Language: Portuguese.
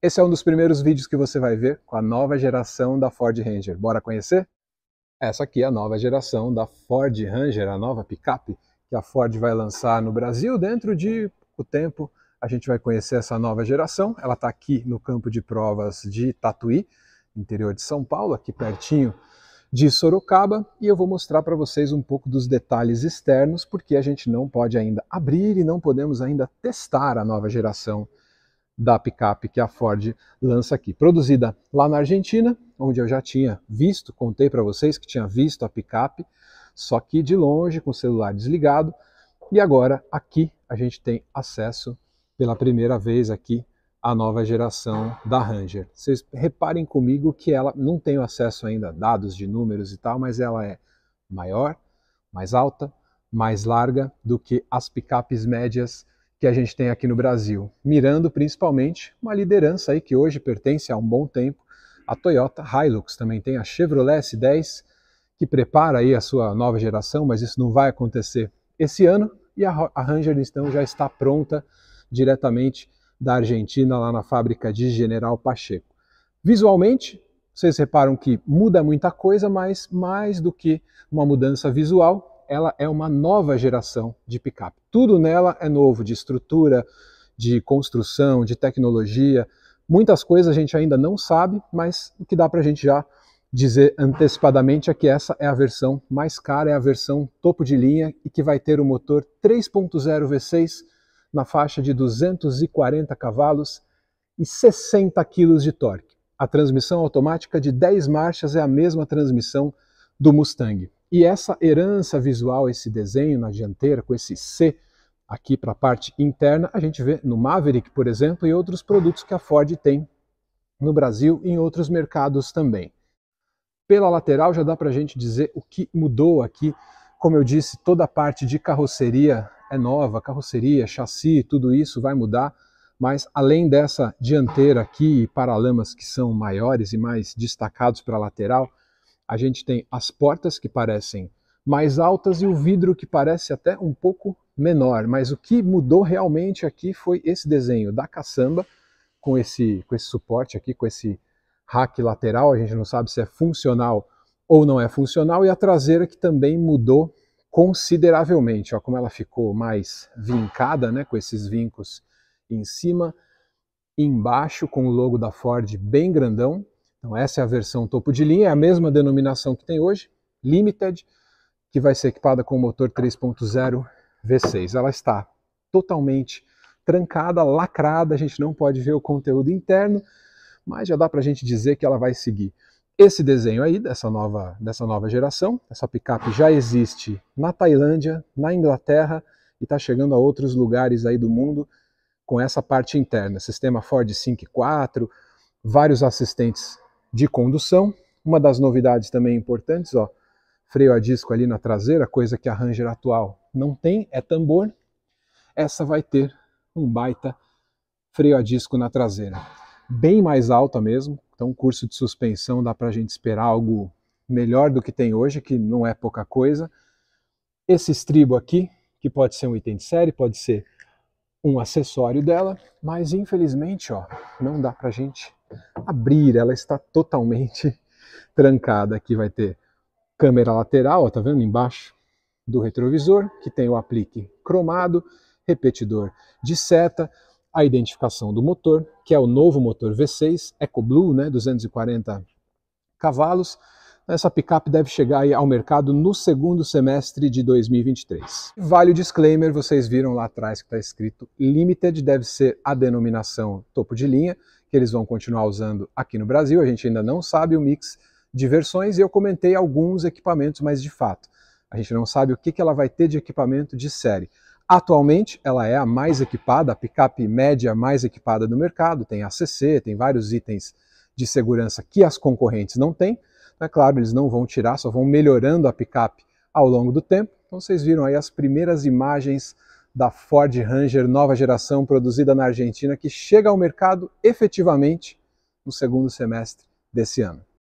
Esse é um dos primeiros vídeos que você vai ver com a nova geração da Ford Ranger. Bora conhecer? Essa aqui é a nova geração da Ford Ranger, a nova picape que a Ford vai lançar no Brasil dentro de pouco tempo. A gente vai conhecer essa nova geração. Ela está aqui no campo de provas de Tatuí, interior de São Paulo, aqui pertinho de Sorocaba e eu vou mostrar para vocês um pouco dos detalhes externos, porque a gente não pode ainda abrir e não podemos ainda testar a nova geração da picape que a Ford lança aqui. Produzida lá na Argentina, onde eu já tinha visto, contei para vocês que tinha visto a picape, só que de longe, com o celular desligado. E agora aqui a gente tem acesso pela primeira vez aqui à nova geração da Ranger. Vocês reparem comigo que ela não tem acesso ainda a dados de números e tal, mas ela é maior, mais alta, mais larga do que as picapes médias que a gente tem aqui no Brasil, mirando principalmente uma liderança aí que hoje pertence há um bom tempo à Toyota Hilux, também tem a Chevrolet S10 que prepara aí a sua nova geração, mas isso não vai acontecer esse ano e a Ranger então já está pronta diretamente da Argentina lá na fábrica de General Pacheco. Visualmente, vocês reparam que muda muita coisa, mas mais do que uma mudança visual, ela é uma nova geração de picape. Tudo nela é novo, de estrutura, de construção, de tecnologia. Muitas coisas a gente ainda não sabe, mas o que dá para a gente já dizer antecipadamente é que essa é a versão mais cara, é a versão topo de linha e que vai ter o motor 3.0 V6 na faixa de 240 cavalos e 60 kg de torque. A transmissão automática de 10 marchas é a mesma transmissão do Mustang. E essa herança visual, esse desenho na dianteira com esse C aqui para a parte interna, a gente vê no Maverick, por exemplo, e outros produtos que a Ford tem no Brasil e em outros mercados também. Pela lateral já dá para a gente dizer o que mudou aqui. Como eu disse, toda a parte de carroceria é nova, carroceria, chassi, tudo isso vai mudar, mas além dessa dianteira aqui e paralamas que são maiores e mais destacados para a lateral, a gente tem as portas que parecem mais altas e o vidro que parece até um pouco menor. Mas o que mudou realmente aqui foi esse desenho da caçamba, com esse, com esse suporte aqui, com esse rack lateral, a gente não sabe se é funcional ou não é funcional, e a traseira que também mudou consideravelmente, ó, como ela ficou mais vincada, né, com esses vincos em cima, embaixo com o logo da Ford bem grandão, então essa é a versão topo de linha, é a mesma denominação que tem hoje, Limited, que vai ser equipada com o motor 3.0 V6. Ela está totalmente trancada, lacrada, a gente não pode ver o conteúdo interno, mas já dá para a gente dizer que ela vai seguir esse desenho aí dessa nova, dessa nova geração. Essa picape já existe na Tailândia, na Inglaterra e está chegando a outros lugares aí do mundo com essa parte interna, sistema Ford 5.4, vários assistentes de condução. Uma das novidades também importantes, ó, freio a disco ali na traseira, coisa que a Ranger atual não tem, é tambor. Essa vai ter um baita freio a disco na traseira. Bem mais alta mesmo, então curso de suspensão dá para a gente esperar algo melhor do que tem hoje, que não é pouca coisa. Esse estribo aqui, que pode ser um item de série, pode ser um acessório dela, mas infelizmente ó, não dá para a gente abrir, ela está totalmente trancada. Aqui vai ter câmera lateral, ó, tá vendo embaixo do retrovisor, que tem o aplique cromado, repetidor de seta, a identificação do motor, que é o novo motor V6 EcoBlue, né, 240 cavalos. Essa picape deve chegar ao mercado no segundo semestre de 2023. Vale o disclaimer, vocês viram lá atrás que está escrito Limited, deve ser a denominação topo de linha que eles vão continuar usando aqui no Brasil. A gente ainda não sabe o mix de versões e eu comentei alguns equipamentos, mas de fato, a gente não sabe o que, ela vai ter de equipamento de série. Atualmente, ela é a mais equipada, a picape média mais equipada do mercado, tem ACC, tem vários itens de segurança que as concorrentes não têm. É claro, eles não vão tirar, só vão melhorando a picape ao longo do tempo. Então vocês viram aí as primeiras imagens da Ford Ranger nova geração produzida na Argentina, que chega ao mercado efetivamente no segundo semestre desse ano.